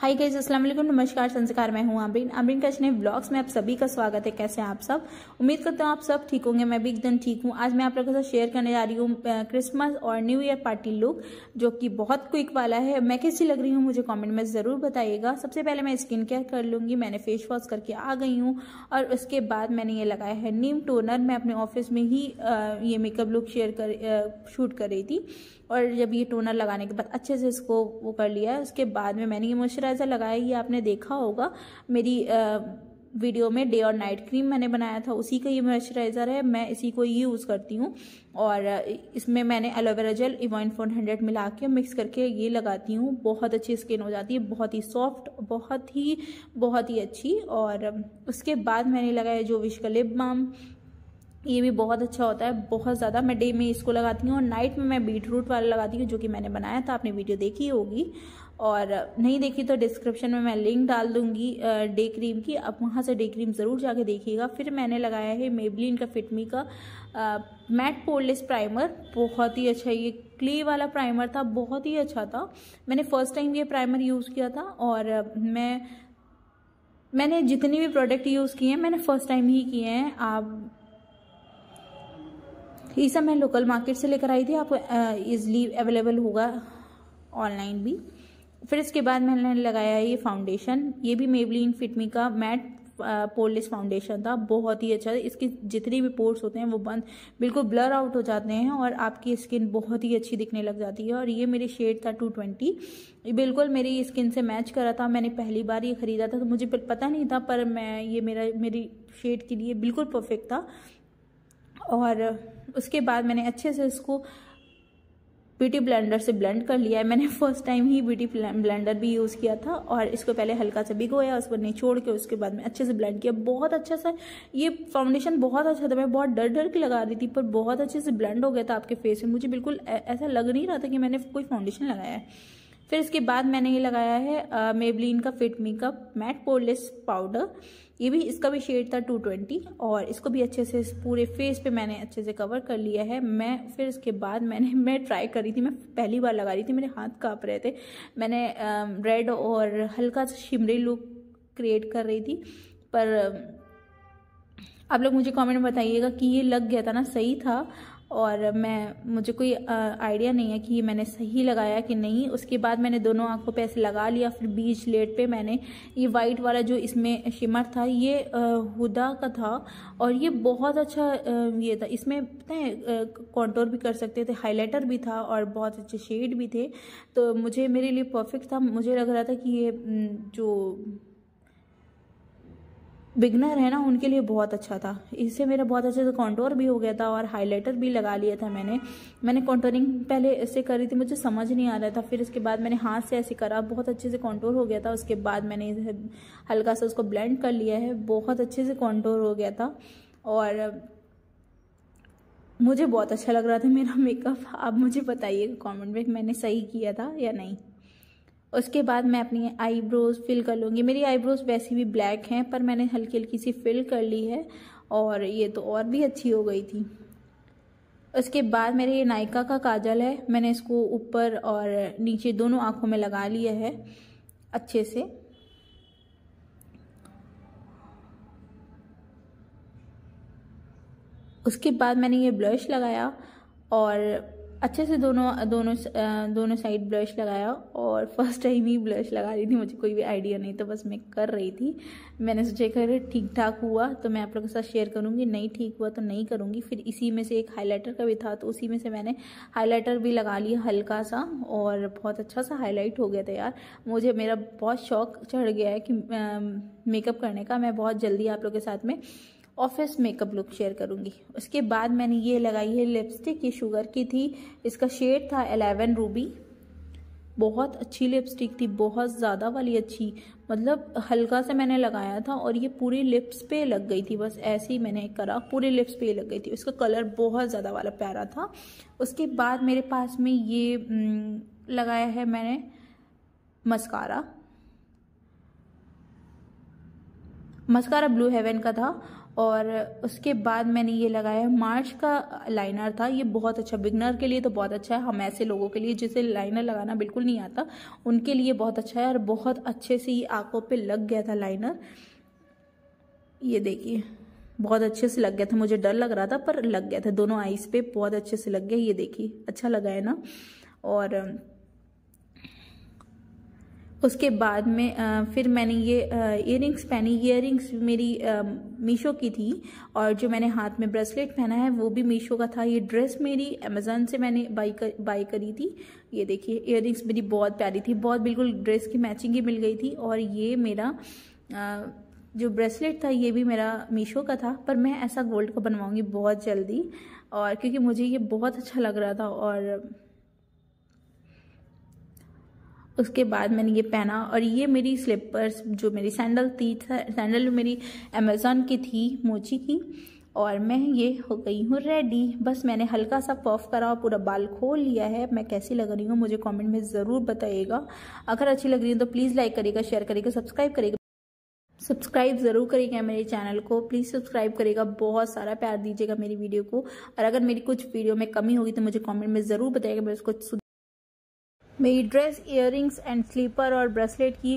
hi guys अस्सलाम वालेकुम नमस्कार संस्कार मैं हूँ आमरीन आमरीन कश ने ब्लॉग्स में आप सभी का स्वागत है कैसे हैं आप सब उम्मीद करता हूँ आप सब ठीक होंगे मैं भी एकदम ठीक हूँ आज मैं आप लोगों के साथ शेयर करने जा रही हूँ क्रिसमस और न्यू ईयर पार्टी लुक जो कि बहुत क्विक वाला है मैं कैसी लग रही हूँ मुझे कॉमेंट में ज़रूर बताइएगा सबसे पहले मैं स्किन केयर कर लूँगी मैंने फेस वॉश करके आ गई हूँ और उसके बाद मैंने ये लगाया है नीम टोनर मैं अपने ऑफिस में ही ये मेकअप लुक शेयर कर शूट कर रही थी और जब ये टोनर लगाने के बाद अच्छे से इसको वो कर लिया उसके बाद में मैंने ये मॉइस्चराइज ऐसा लगाया ये आपने देखा होगा मेरी आ, वीडियो में डे और नाइट क्रीम मैंने बनाया था उसी का ये मॉइस्चराइज़र है मैं इसी को यूज़ करती हूँ और इसमें मैंने aloe vera gel Evion four hundred मिला के मिक्स करके ये लगाती हूँ बहुत अच्छी स्किन हो जाती है बहुत ही सॉफ्ट बहुत ही बहुत ही अच्छी और उसके बाद मैंने लगाया जो विश का लिप बाम ये भी बहुत अच्छा होता है बहुत ज़्यादा मैं डे में इसको लगाती हूँ और नाइट में मैं बीट रूट वाला लगाती हूँ जो कि मैंने बनाया था आपने वीडियो देखी होगी और नहीं देखी तो डिस्क्रिप्शन में मैं लिंक डाल दूंगी डे क्रीम की आप वहाँ से डे क्रीम ज़रूर जाके देखिएगा फिर मैंने लगाया है मेबलिन का फिटमी का मैट पोरलेस प्राइमर बहुत ही अच्छा ये क्ले वाला प्राइमर था बहुत ही अच्छा था मैंने फ़र्स्ट टाइम ये प्राइमर यूज़ किया था और मैं मैंने जितने भी प्रोडक्ट यूज़ किए हैं मैंने फ़र्स्ट टाइम ही किए हैं आप ये सब मैं लोकल मार्केट से लेकर आई थी आपको ईज़िली अवेलेबल होगा ऑनलाइन भी फिर इसके बाद मैंने लगाया ये फाउंडेशन ये भी मेबलिन फिटमी का मैट पोलिस फाउंडेशन था बहुत ही अच्छा इसके जितने भी पोर्ट्स होते हैं वो बंद बिल्कुल ब्लर आउट हो जाते हैं और आपकी स्किन बहुत ही अच्छी दिखने लग जाती है और ये मेरे शेड था टू ट्वेंटी बिल्कुल मेरी स्किन से मैच करा था मैंने पहली बार ये ख़रीदा था तो मुझे पता नहीं था पर मैं ये मेरा मेरी शेड के लिए बिल्कुल परफेक्ट था और उसके बाद मैंने अच्छे से इसको ब्यूटी ब्लेंडर से ब्लेंड कर लिया है मैंने फर्स्ट टाइम ही ब्यूटी ब्लेंडर भी यूज़ किया था और इसको पहले हल्का सा भिगोया उसको निचोड़ के उसके बाद में अच्छे से ब्लेंड किया बहुत अच्छा सा ये फाउंडेशन बहुत अच्छा था मैं बहुत डर डर के लगा रही थी पर बहुत अच्छे से ब्लेंड हो गया था आपके फेस में मुझे बिल्कुल ऐसा लग नहीं रहा था कि मैंने कोई फाउंडेशन लगाया है फिर इसके बाद मैंने ये लगाया है मेबलिन का फिट मी का मैट पोरलेस पाउडर ये भी इसका भी शेड था 220 और इसको भी अच्छे से इस पूरे फेस पे मैंने अच्छे से कवर कर लिया है मैं फिर इसके बाद मैंने मैं ट्राई करी थी मैं पहली बार लगा रही थी मेरे हाथ काँप रहे थे मैंने रेड और हल्का सा शिमरी लुक क्रिएट कर रही थी पर आप लोग मुझे कमेंट में बताइएगा कि ये लग गया था ना सही था और मैं मुझे कोई आइडिया नहीं है कि ये मैंने सही लगाया कि नहीं उसके बाद मैंने दोनों आंखों पे ऐसे लगा लिया फिर बीच लेट पे मैंने ये वाइट वाला जो इसमें शिमर था ये हुदा का था और ये बहुत अच्छा ये था इसमें पता है कॉन्टोर भी कर सकते थे हाइलाइटर भी था और बहुत अच्छे शेड भी थे तो मुझे मेरे लिए परफेक्ट था मुझे लग रहा था कि ये जो बिगनर है ना उनके लिए बहुत अच्छा था इससे मेरा बहुत अच्छे से कॉन्टोर भी हो गया था और हाईलाइटर भी लगा लिया था मैंने मैंने कॉन्टोरिंग पहले ऐसे करी थी मुझे समझ नहीं आ रहा था फिर उसके बाद मैंने हाथ से ऐसे करा बहुत अच्छे से कॉन्टोर हो गया था उसके बाद मैंने हल्का सा उसको ब्लेंड कर लिया है बहुत अच्छे से कॉन्टोर हो गया था और मुझे बहुत अच्छा लग रहा था मेरा मेकअप आप मुझे बताइए कमेंट में मैंने सही किया था या नहीं उसके बाद मैं अपनी आईब्रोज फिल कर लूँगी मेरी आईब्रोज वैसे भी ब्लैक हैं पर मैंने हल्की हल्की सी फिल कर ली है और ये तो और भी अच्छी हो गई थी उसके बाद मेरे ये नायका का काजल है मैंने इसको ऊपर और नीचे दोनों आँखों में लगा लिया है अच्छे से उसके बाद मैंने ये ब्लश लगाया और अच्छे से दोनों दोनों दोनों साइड ब्लश लगाया और फर्स्ट टाइम ही ब्लश लगा रही थी मुझे कोई भी आइडिया नहीं था बस मैं कर रही थी मैंने सोचा अगर ठीक ठाक हुआ तो मैं आप लोगों के साथ शेयर करूँगी नहीं ठीक हुआ तो नहीं करूँगी फिर इसी में से एक हाईलाइटर का भी था तो उसी में से मैंने हाईलाइटर भी लगा लिया हल्का सा और बहुत अच्छा सा हाईलाइट हो गया था यार मुझे मेरा बहुत शौक चढ़ गया है कि मेकअप करने का मैं बहुत जल्दी आप लोग के साथ में ऑफिस मेकअप लुक शेयर करूँगी उसके बाद मैंने ये लगाई है लिपस्टिक ये शुगर की थी इसका शेड था एलेवन रूबी बहुत अच्छी लिपस्टिक थी बहुत ज़्यादा वाली अच्छी मतलब हल्का से मैंने लगाया था और ये पूरी लिप्स पे लग गई थी बस ऐसे ही मैंने करा पूरी लिप्स पे लग गई थी उसका कलर बहुत ज़्यादा वाला प्यारा था उसके बाद मेरे पास में ये हम्म, लगाया है मैंने मस्कारा मस्कारा ब्लू हेवन का था और उसके बाद मैंने ये लगाया मार्च का लाइनर था ये बहुत अच्छा बिगनर के लिए तो बहुत अच्छा है हम ऐसे लोगों के लिए जिसे लाइनर लगाना बिल्कुल नहीं आता उनके लिए बहुत अच्छा है और बहुत अच्छे से ये आँखों पर लग गया था लाइनर ये देखिए बहुत अच्छे से लग गया था मुझे डर लग रहा था पर लग गया था दोनों आइज पे बहुत अच्छे से लग गया ये देखिए अच्छा लगा है ना और उसके बाद में फिर मैंने ये इयर पहनी इयर मेरी मीशो की थी और जो मैंने हाथ में ब्रेसलेट पहना है वो भी मीशो का था ये ड्रेस मेरी अमेज़ोन से मैंने बाई कर बाई करी थी ये देखिए इयर मेरी बहुत प्यारी थी बहुत बिल्कुल ड्रेस की मैचिंग ही मिल गई थी और ये मेरा आ, जो ब्रेसलेट था ये भी मेरा मीशो का था पर मैं ऐसा गोल्ड का बनवाऊँगी बहुत जल्दी और क्योंकि मुझे ये बहुत अच्छा लग रहा था और उसके बाद मैंने ये पहना और ये मेरी स्लीपर्स जो मेरी सैंडल थी सैंडल मेरी अमेज़ोन की थी मोची की और मैं ये हो गई हूँ रेडी बस मैंने हल्का सा पफ करा और पूरा बाल खोल लिया है मैं कैसी लग रही हूँ मुझे कमेंट में ज़रूर बताइएगा अगर अच्छी लग रही है तो प्लीज़ लाइक करिएगा शेयर करिएगा सब्सक्राइब करिएगा सब्सक्राइब ज़रूर करिएगा मेरे चैनल को प्लीज़ सब्सक्राइब करिएगा बहुत सारा प्यार दीजिएगा मेरी वीडियो को और अगर मेरी कुछ वीडियो में कमी होगी तो मुझे कॉमेंट में ज़रूर बताइएगा मैं उसको मेरी ड्रेस इयर एंड स्लीपर और ब्रेसलेट की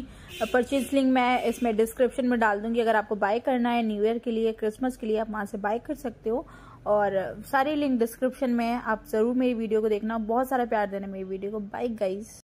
परचेज uh, लिंक मैं इसमें डिस्क्रिप्शन में डाल दूंगी अगर आपको बाय करना है न्यू ईयर के लिए क्रिसमस के लिए आप वहाँ से बाय कर सकते हो और uh, सारे लिंक डिस्क्रिप्शन में आप ज़रूर मेरी वीडियो को देखना बहुत सारा प्यार देना मेरी वीडियो को बाय गाइज